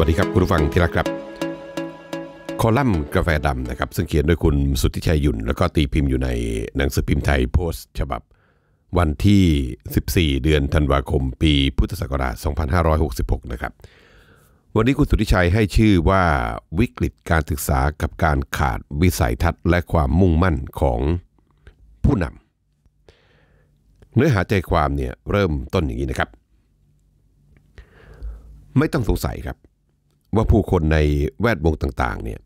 วัสดีครับ คุณผู้ฟังที่รักครับ คอลัมน์กาแฟดำนะครับซึ่งเขียนโดยคุณสุทธิชัยยุ่น แล้วก็ตีพิมพ์อยู่ในหนังสือพิมพ์ไทยโพสต์ ฉบับวันที่ 14 เดือนธันวาคมปีพุทธศักราช 2566 นะครับวันนี้คุณสุทธิชัยให้ชื่อว่าวิกฤตการศึกษากับการขาดวิสัยทัศน์และความมุ่งมั่นของผู้นำเนื้อหาใจความเนี่ยเริ่มต้นอย่างนี้นะครับ ไม่ต้องสงสัยครับว่าผู้คนในแวดวงต่างๆเนี่ย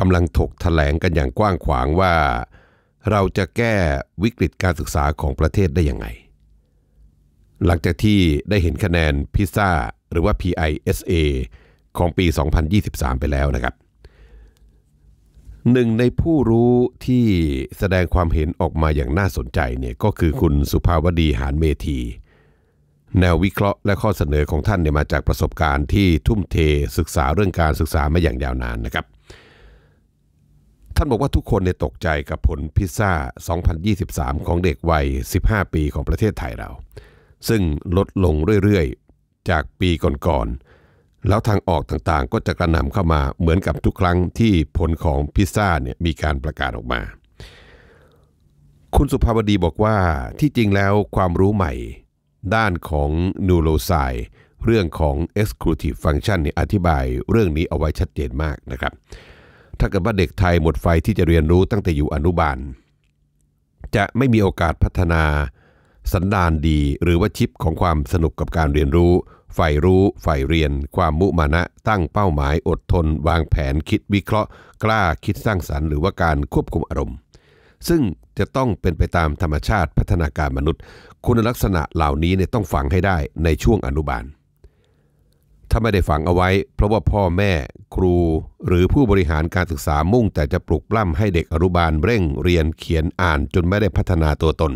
กำลังถกถแถลงกันอย่างกว้างขวางว่า เราจะแก้วิกฤตการศึกษาของประเทศได้ยังไง หลังจากที่ได้เห็นคะแนนพิซ่าหรือว่า PISA ของปี 2023 ไปแล้วนะครับหนึ่งในผู้รู้ที่แสดงความเห็นออกมาอย่างน่าสนใจเนี่ยก็คือคุณสุภาวดีหานเมธีแนววิเคราะห์และข้อเสนอของท่านเนี่ยมาจากประสบการณ์ที่ทุ่มเทศึกษาเรื่องการศึกษามาอย่างยาวนานนะครับ ท่านบอกว่าทุกคนในตกใจกับผลพิซซ่า2023 ของเด็กวัย 15 ปีของประเทศไทยเรา ซึ่งลดลงเรื่อยๆ จากปีก่อนๆ แล้วทางออกต่างๆก็จะกระนำเข้ามาเหมือนกับทุกครั้งที่ผลของพิซซ่าเนี่ยมีการประกาศออกมา คุณสุภาวดีบอกว่าที่จริงแล้วความรู้ใหม่ด้านของนูโรไซ เรื่องของ Exclusive Function เนี่ยอธิบายเรื่องนี้เอาไว้ชัดเจนมากนะครับ ถ้าเกิดว่าเด็กไทยหมดไฟที่จะเรียนรู้ตั้งแต่อยู่อนุบาล จะไม่มีโอกาสพัฒนาสันดานดีหรือว่าชิปของความสนุกกับการเรียนรู้ใฝ่รู้ใฝ่เรียน ความมุมานะตั้งเป้าหมาย อดทน วางแผนคิดวิเคราะห์ กล้าคิดสร้างสรรค์หรือว่าการควบคุมอารมณ์ซึ่งจะต้องเป็นไปตามธรรมชาติพัฒนาการมนุษย์ คุณลักษณะเหล่านี้เนี่ยต้องฝังให้ได้ในช่วงอนุบาล ถ้าไม่ได้ฝังเอาไว้ เพราะว่าพ่อแม่ครู หรือผู้บริหารการศึกษามุ่ง แต่จะปลุกปล้ำให้เด็กอนุบาลเร่งเรียนเขียนอ่านจนไม่ได้พัฒนาตัวตน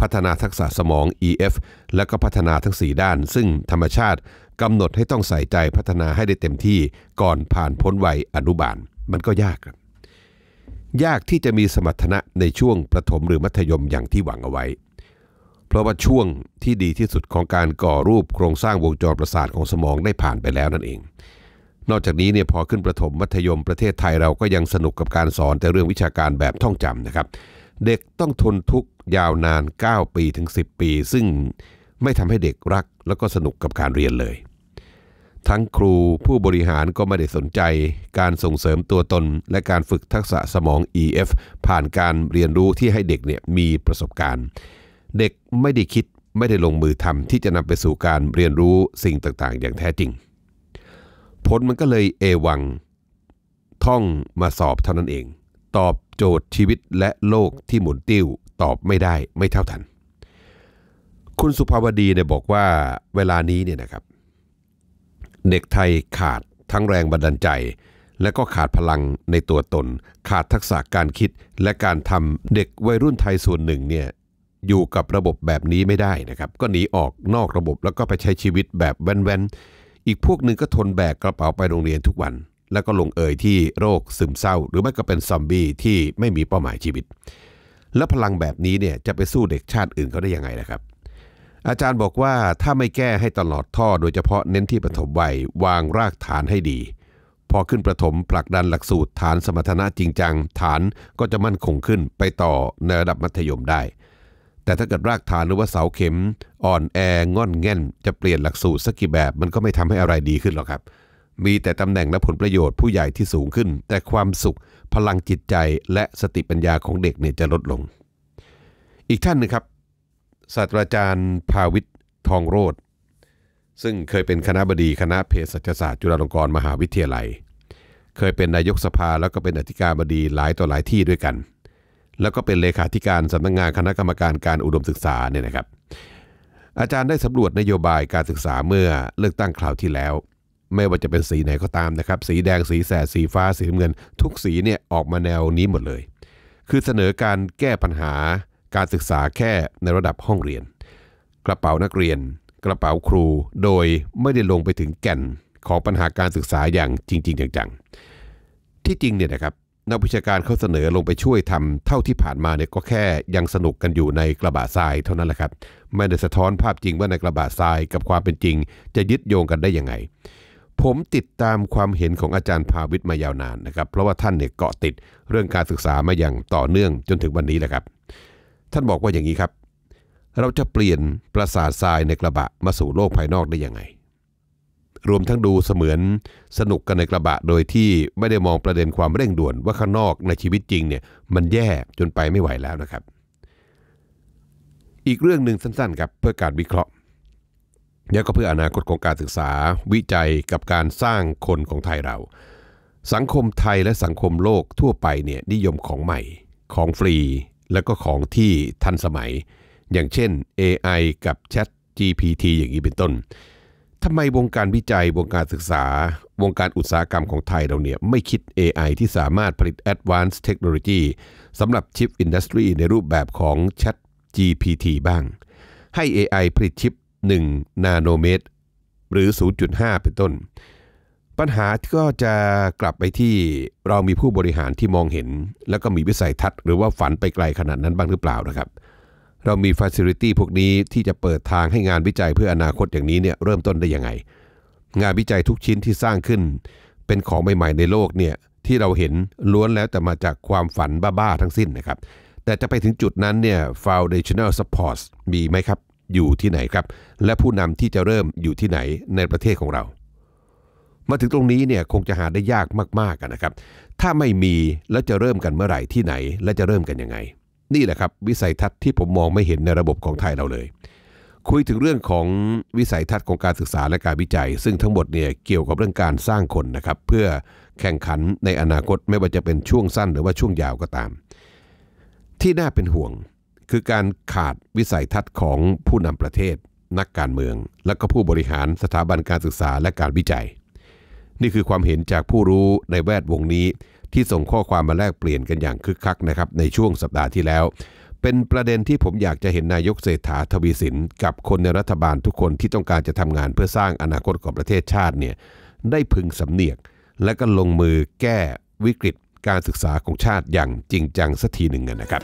พัฒนาทักษะสมอง EF และก็พัฒนาทั้ง4ด้าน ซึ่งธรรมชาติกำหนดให้ต้องใส่ใจพัฒนาให้ได้เต็มที่ก่อนผ่านพ้นวัยอนุบาล มันก็ยากครับยากที่จะมีสมรรถนะในช่วงประถมหรือมัธยมอย่างที่หวังเอาไว้ เพราะว่าช่วงที่ดีที่สุดของการก่อรูปโครงสร้างวงจรประสาทของสมองได้ผ่านไปแล้วนั่นเอง นอกจากนี้เนี่ยพอขึ้นประถมมัธยมประเทศไทยเราก็ยังสนุกกับการสอนแต่เรื่องวิชาการแบบท่องจำนะครับ เด็กต้องทนทุกข์ยาวนาน 9 ปีถึง 10 ปี ซึ่งไม่ทำให้เด็กรัก แล้วก็สนุกกับการเรียนเลยทั้งครูผู้บริหารก็ไม่ได้สนใจการส่งเสริมตัวตนและการฝึกทักษะสมอง EF ผ่านการเรียนรู้ที่ให้เด็กเนี่ยมีประสบการณ์ เด็กไม่ได้คิดไม่ได้ลงมือทำที่จะนำไปสู่การเรียนรู้สิ่งต่างๆ อย่างแท้จริง ผลมันก็เลยเอวังท่องมาสอบเท่านั้นเอง ตอบโจทย์ชีวิตและโลกที่หมุนติ้วตอบไม่ได้ไม่เท่าทัน คุณสุภาวดีเนี่ยบอกว่าเวลานี้เนี่ยนะครับเด็กไทยขาดทั้งแรงบันดาลใจ และก็ขาดพลังในตัวตนขาดทักษะการคิด และการทำเด็กวัยรุ่นไทย ส่วนหนึ่งเนี่ยอยู่กับระบบแบบนี้ไม่ได้นะครับก็หนีออกนอกระบบแล้วก็ไปใช้ชีวิตแบบแว่นๆ อีกพวกหนึ่งก็ทนแบกกระเป๋าไปโรงเรียนทุกวัน แล้วก็ลงเอยที่โรคซึมเศร้า หรือไม่ก็เป็นซอมบี้ที่ไม่มีเป้าหมายชีวิต และพลังแบบนี้เนี่ยจะไปสู้เด็กชาติอื่นเขาได้ยังไงนะครับอาจารย์บอกว่าถ้าไม่แก้ให้ตลอดท่อโดยเฉพาะเน้นที่ปฐมวัยวางรากฐานให้ดี พอขึ้นประถมผลักดันหลักสูตรฐานสมรรถนะจริงจังฐานก็จะมั่นคงขึ้น ไปต่อในระดับมัธยมได้ แต่ถ้าเกิดรากฐานหรือว่า เสาเข็ม อ่อนแองอนแง่น จะเปลี่ยนหลักสูตรสักกี่แบบมันก็ไม่ทำให้อะไรดีขึ้นหรอกครับ มีแต่ตำแหน่งและผลประโยชน์ผู้ใหญ่ที่สูงขึ้น แต่ความสุข พลังจิตใจ และสติปัญญาของเด็กเนี่ยจะลดลง อีกท่านนึงครับศาสตราจารย์ ภาวิททองโรธซึ่งเคยเป็นคณะบดีคณะเภสัชศาสตร์จุฬาลงกรณ์มหาวิทยาลัย เคยเป็นนายกสภาแล้วก็เป็นอธิการบดีหลายต่อหลายที่ด้วยกัน แล้วก็เป็นเลขาธิการสำนักงงานคณะกรรมการการอุดมศึกษาเนี่ยนะครับ อาจารย์ได้สำรวจนโยบายการศึกษาเมื่อเลือกตั้งคราวที่แล้ว ไม่ว่าจะเป็นสีไหนก็ตามนะครับสีแดงสีแสดสีฟ้าสีเงิน ทุกสีเนี่ยออกมาแนวนี้หมดเลย คือเสนอการแก้ปัญหาการศึกษาแค่ในระดับห้องเรียน กระเป๋านักเรียน กระเป๋าครูโดยไม่ได้ลงไปถึงแก่นของปัญหาการศึกษาอย่างจริงๆจังๆที่จริงเนี่ยนะครับนักวิชาการเขาเสนอลงไปช่วยทำเท่าที่ผ่านมาเนี่ยก็แค่ยังสนุกกันอยู่ในกระบะทรายเท่านั้นแหละครับ ไม่ได้สะท้อนภาพจริงว่าในกระบะทรายกับความเป็นจริง จะยึดโยงกันได้ยังไง ผมติดตามความเห็นของอาจารย์ภาวิทมายาวนานนะครับ เพราะว่าท่านเนี่ยเกาะติดเรื่องการศึกษามาอย่างต่อเนื่องจนถึงวันนี้แหละครับท่านบอกว่าอย่างนี้ครับ เราจะเปลี่ยนประสาททรายในกระบะ มาสู่โลกภายนอกได้ยังไง รวมทั้งดูเสมือนสนุกกันในกระบะ โดยที่ไม่ได้มองประเด็นความเร่งด่วนว่าข้างนอกในชีวิตจริงเนี่ย มันแย่จนไปไม่ไหวแล้วนะครับ อีกเรื่องหนึ่งสั้นๆครับเพื่อการวิเคราะห์ และก็เพื่ออนาคตของการศึกษาวิจัยกับการสร้างคนของไทยเรา สังคมไทยและสังคมโลกทั่วไปเนี่ยนิยมของใหม่ของฟรีแล้วก็ของที่ทันสมัย อย่างเช่น AI กับ Chat GPT อย่างนี้เป็นต้น ทำไมวงการวิจัยวงการศึกษา วงการอุตสาหกรรมของไทยเราเนี่ยไม่คิด AI ที่สามารถผลิต Advanced Technology สำหรับชิปอินดัสทรีในรูปแบบของ Chat GPT บ้าง ให้ AI ผลิตชิป1นาโนเมตรหรือ 0.5 เป็นต้นปัญหาก็จะกลับไปที่เรามีผู้บริหารที่มองเห็น แล้วก็มีวิสัยทัศน์หรือว่าฝันไปไกลขนาดนั้นบ้างหรือเปล่านะครับเรามีฟ a c i ิตี้พวกนี้ที่จะเปิดทางให้งานวิจัยเพื่ออนาคตอย่างนี้เนี่ยเริ่มต้นได้ยังไง งานวิจัยทุกชิ้นที่สร้างขึ้น เป็นของใหม่ๆในโลกเนี่ยที่เราเห็นล้วนแล้วแต่มาจากความฝันบ้าๆทั้งสิ้นนะครับแต่จะไปถึงจุดนั้นเนี่ย foundational support มีไหมครับอยู่ที่ไหนครับ และผู้นำที่จะเริ่มอยู่ที่ไหนในประเทศของเรามาถึงตรงนี้เนี่ยคงจะหาได้ยากมากๆนะครับ ถ้าไม่มีแล้วจะเริ่มกันเมื่อไหร่ที่ไหนและจะเริ่มกันยังไง นี่แหละครับวิสัยทัศน์ที่ผมมองไม่เห็นในระบบของไทยเราเลย คุยถึงเรื่องของวิสัยทัศน์ของการศึกษาและการวิจัย ซึ่งทั้งหมดเนี่ยเกี่ยวกับเรื่องการสร้างคนนะครับ เพื่อแข่งขันในอนาคตไม่ว่าจะเป็นช่วงสั้นหรือว่าช่วงยาวก็ตาม ที่น่าเป็นห่วงคือการขาดวิสัยทัศน์ของผู้นำประเทศ นักการเมือง และก็ผู้บริหารสถาบันการศึกษาและการวิจัยนี่คือความเห็นจากผู้รู้ในแวดวงนี้ ที่ส่งข้อความมาแลกเปลี่ยนกันอย่างคึกคักนะครับในช่วงสัปดาห์ที่แล้ว เป็นประเด็นที่ผมอยากจะเห็นนายกเศรษฐาทวีสินกับคนในรัฐบาลทุกคนที่ต้องการจะทำงานเพื่อสร้างอนาคตของประเทศชาติเนี่ยได้พึงสำเนียกและก็ลงมือแก้วิกฤตการศึกษาของชาติอย่างจริงจังสักทีหนึ่งนะครับ